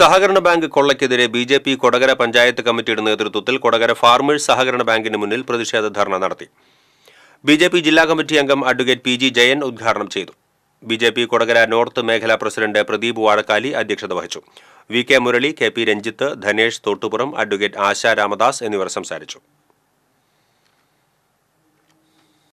സഹകരണ ബാങ്ക് കൊള്ളയ്ക്കെതിരെ B J P Kodakara panchayat കമ്മിറ്റിയുടെ നേതൃത്വത്തിൽ കൊടകര ഫാർമേഴ്സ് സഹകരണ ബാങ്കിന് മുന്നിൽ പ്രതിഷേധ ധർണ നടത്തി ബി ജെ പി ജില്ലാ കമ്മിറ്റി അംഗം അഡ്വക്കേറ്റ് പി ജി ജയൻ ഉദ്ഘാടനം ചെയ്തു B J P Kodakara north മേഖലാ പ്രസിഡന്റ് പ്രദീപ് വാഴക്കാലി അധ്യക്ഷത വഹിച്ചു V K Murali K P Ranjith Dhanesh Thottupuram advocate Asha Ramadas എന്നിവർ സംസാരിച്ചു